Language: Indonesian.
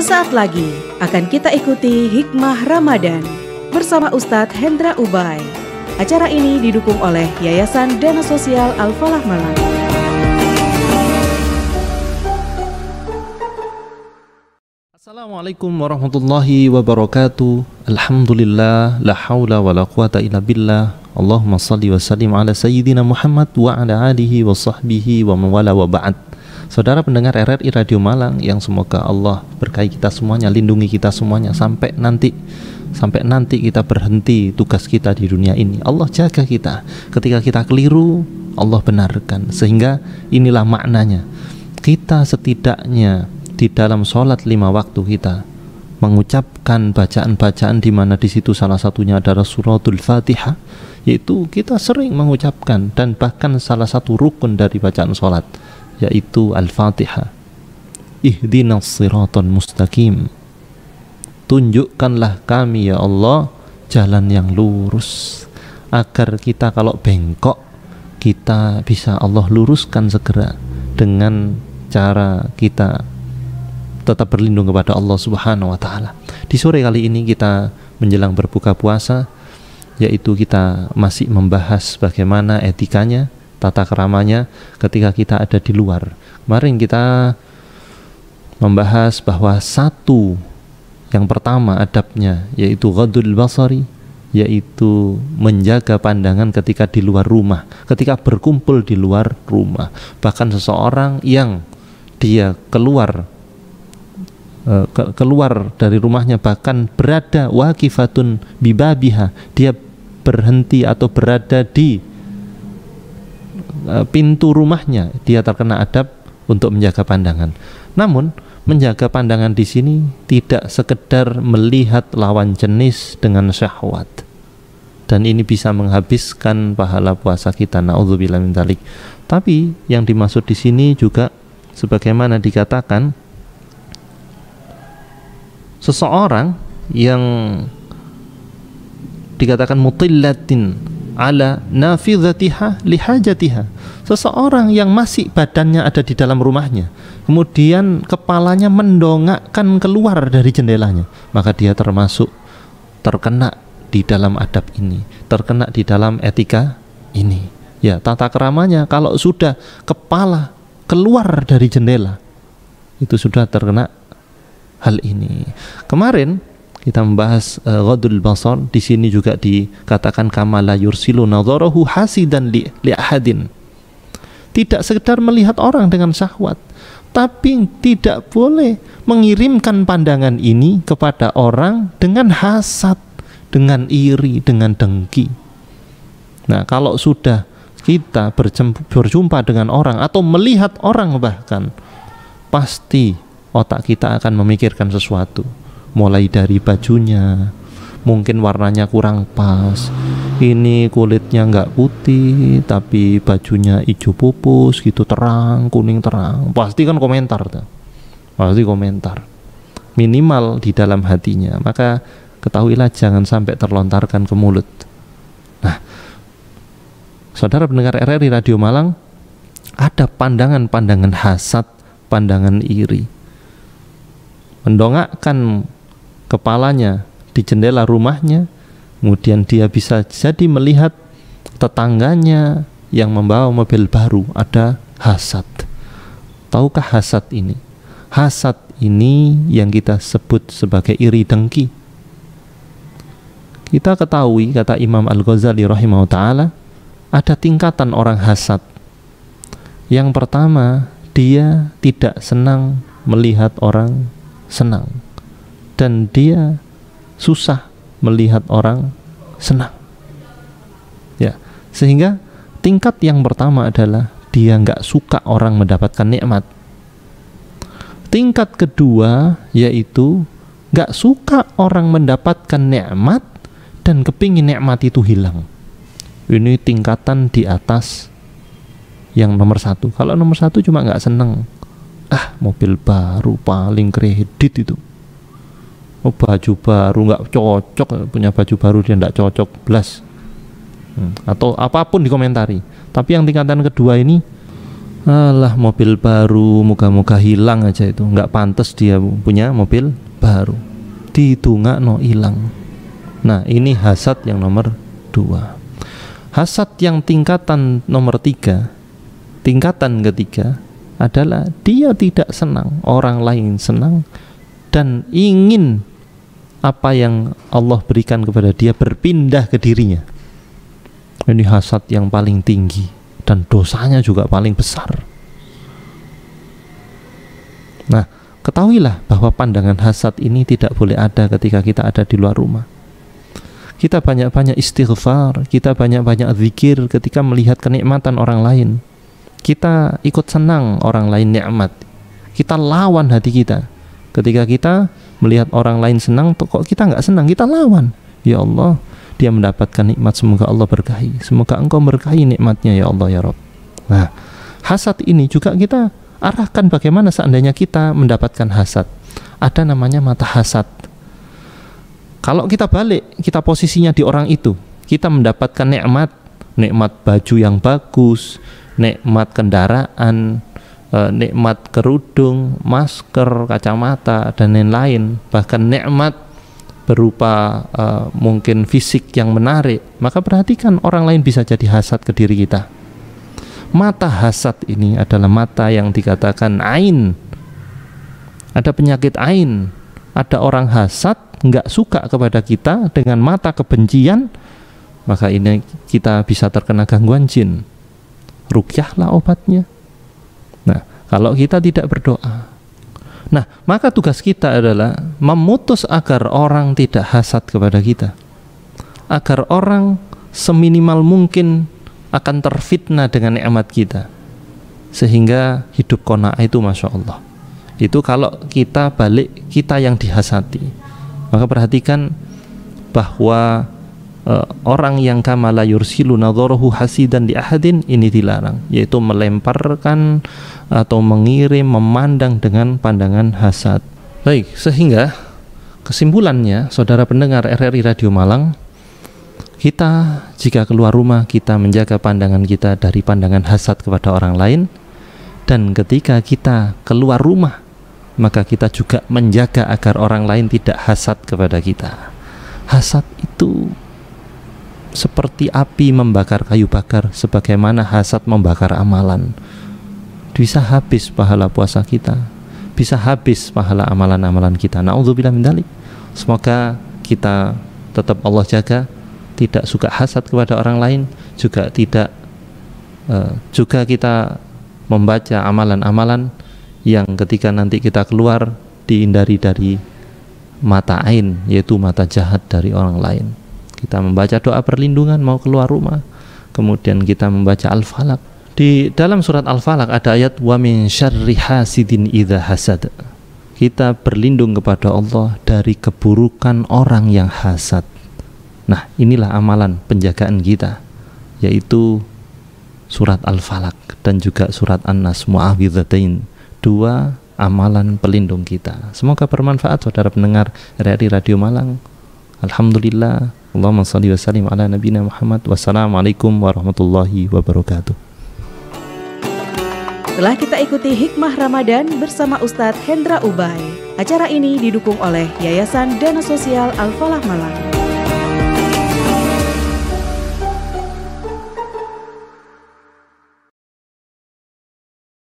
Sesaat lagi akan kita ikuti Hikmah Ramadan bersama Ustadz Hendra Ubay. Acara ini didukung oleh Yayasan Dana Sosial Al-Falah Malang. Assalamualaikum warahmatullahi wabarakatuh. Alhamdulillah la hawla wa la quwata illa billah. Allahumma salli wa sallim ala sayyidina Muhammad wa ala alihi wa sahbihi wa mawala wa ba'd. Saudara pendengar RRI Radio Malang yang semoga Allah berkahi kita semuanya, lindungi kita semuanya sampai nanti sampai nanti kita berhenti tugas kita di dunia ini. Allah jaga kita. Ketika kita keliru, Allah benarkan. Sehingga inilah maknanya. Kita setidaknya di dalam sholat lima waktu kita mengucapkan bacaan-bacaan di mana di situ salah satunya adalah suratul fatihah yaitu kita sering mengucapkan dan bahkan salah satu rukun dari bacaan sholat yaitu Al-Fatihah. Ihdinas siratal mustaqim. Tunjukkanlah kami ya Allah jalan yang lurus agar kita kalau bengkok kita bisa Allah luruskan segera dengan cara kita tetap berlindung kepada Allah Subhanahu wa taala. Di sore kali ini kita menjelang berbuka puasa yaitu kita masih membahas bagaimana etikanya tata keramanya ketika kita ada di luar. Kemarin kita membahas bahwa satu yang pertama adabnya yaitu ghadul basari yaitu menjaga pandangan ketika di luar rumah, ketika berkumpul di luar rumah. Bahkan seseorang yang dia keluar e, ke, keluar dari rumahnya bahkan berada wakifatun bibabiha, dia berhenti atau berada di E, pintu rumahnya dia terkena adab untuk menjaga pandangan. Namun menjaga pandangan di sini tidak sekedar melihat lawan jenis dengan syahwat. Dan ini bisa menghabiskan pahala puasa kita. Nauzubillah min dalik. Tapi yang dimaksud di sini juga sebagaimana dikatakan seseorang yang dikatakan mutillatin ala nafidhatiha lihajatiha. Seseorang yang masih badannya ada di dalam rumahnya, kemudian kepalanya mendongakkan keluar dari jendelanya, maka dia termasuk terkena di dalam adab ini, terkena di dalam etika ini. Ya, tata keramanya kalau sudah kepala keluar dari jendela itu sudah terkena hal ini. Kemarin kita membahas uh, ghadul basar di sini juga dikatakan kamala yursilu nadharahu hasidan li, li ahadin tidak sekedar melihat orang dengan syahwat tapi tidak boleh mengirimkan pandangan ini kepada orang dengan hasad dengan iri dengan dengki nah kalau sudah kita berjumpa dengan orang atau melihat orang bahkan pasti otak kita akan memikirkan sesuatu mulai dari bajunya mungkin warnanya kurang pas ini kulitnya nggak putih tapi bajunya hijau pupus gitu terang kuning terang pasti kan komentar tuh pasti komentar minimal di dalam hatinya maka ketahuilah jangan sampai terlontarkan ke mulut nah saudara pendengar RRI Radio Malang ada pandangan-pandangan hasad pandangan iri mendongakkan kepalanya di jendela rumahnya, kemudian dia bisa jadi melihat tetangganya yang membawa mobil baru ada hasad. Tahukah hasad ini? Hasad ini yang kita sebut sebagai iri dengki. Kita ketahui kata Imam Al-Ghazali rahimahu taala ada tingkatan orang hasad. Yang pertama, dia tidak senang melihat orang senang dan dia susah melihat orang senang. Ya, sehingga tingkat yang pertama adalah dia nggak suka orang mendapatkan nikmat. Tingkat kedua yaitu nggak suka orang mendapatkan nikmat dan kepingin nikmat itu hilang. Ini tingkatan di atas yang nomor satu. Kalau nomor satu cuma nggak seneng, ah mobil baru paling kredit itu oh, baju baru nggak cocok punya baju baru dia nggak cocok belas hmm. atau apapun dikomentari tapi yang tingkatan kedua ini alah mobil baru moga-moga hilang aja itu nggak pantas dia punya mobil baru ditungak no hilang nah ini hasad yang nomor dua hasad yang tingkatan nomor tiga tingkatan ketiga adalah dia tidak senang orang lain senang dan ingin apa yang Allah berikan kepada dia berpindah ke dirinya. Ini hasad yang paling tinggi dan dosanya juga paling besar. Nah, ketahuilah bahwa pandangan hasad ini tidak boleh ada ketika kita ada di luar rumah. Kita banyak-banyak istighfar, kita banyak-banyak zikir ketika melihat kenikmatan orang lain. Kita ikut senang orang lain nikmat. Kita lawan hati kita ketika kita melihat orang lain senang kok kita nggak senang kita lawan ya Allah dia mendapatkan nikmat semoga Allah berkahi semoga engkau berkahi nikmatnya ya Allah ya Rob nah hasad ini juga kita arahkan bagaimana seandainya kita mendapatkan hasad ada namanya mata hasad kalau kita balik kita posisinya di orang itu kita mendapatkan nikmat nikmat baju yang bagus nikmat kendaraan E, nikmat kerudung, masker, kacamata dan lain-lain, bahkan nikmat berupa e, mungkin fisik yang menarik, maka perhatikan orang lain bisa jadi hasad ke diri kita. Mata hasad ini adalah mata yang dikatakan ain. Ada penyakit ain, ada orang hasad nggak suka kepada kita dengan mata kebencian, maka ini kita bisa terkena gangguan jin. Rukyahlah obatnya kalau kita tidak berdoa. Nah, maka tugas kita adalah memutus agar orang tidak hasad kepada kita. Agar orang seminimal mungkin akan terfitnah dengan nikmat kita. Sehingga hidup kona'ah itu Masya Allah. Itu kalau kita balik kita yang dihasati. Maka perhatikan bahwa Eh, orang yang kama la yursilu nadharahu hasidan li ahadin ini dilarang yaitu melemparkan atau mengirim memandang dengan pandangan hasad. Baik, sehingga kesimpulannya saudara pendengar RRI Radio Malang kita jika keluar rumah kita menjaga pandangan kita dari pandangan hasad kepada orang lain dan ketika kita keluar rumah maka kita juga menjaga agar orang lain tidak hasad kepada kita. Hasad itu seperti api membakar kayu bakar sebagaimana hasad membakar amalan bisa habis pahala puasa kita bisa habis pahala amalan-amalan kita na'udzubillah min dalik semoga kita tetap Allah jaga tidak suka hasad kepada orang lain juga tidak uh, juga kita membaca amalan-amalan yang ketika nanti kita keluar dihindari dari mata ain yaitu mata jahat dari orang lain kita membaca doa perlindungan mau keluar rumah kemudian kita membaca al-falak di dalam surat al-falak ada ayat wa min syarri hasidin idha hasad kita berlindung kepada Allah dari keburukan orang yang hasad nah inilah amalan penjagaan kita yaitu surat al-falak dan juga surat an-nas mu'awidzatain dua amalan pelindung kita semoga bermanfaat saudara pendengar RRI Radio Malang Alhamdulillah. Allahumma salli wa sallim ala nabina Muhammad. Wassalamualaikum warahmatullahi wabarakatuh. Setelah kita ikuti hikmah Ramadan bersama Ustadz Hendra Ubay. Acara ini didukung oleh Yayasan Dana Sosial Al-Falah Malang.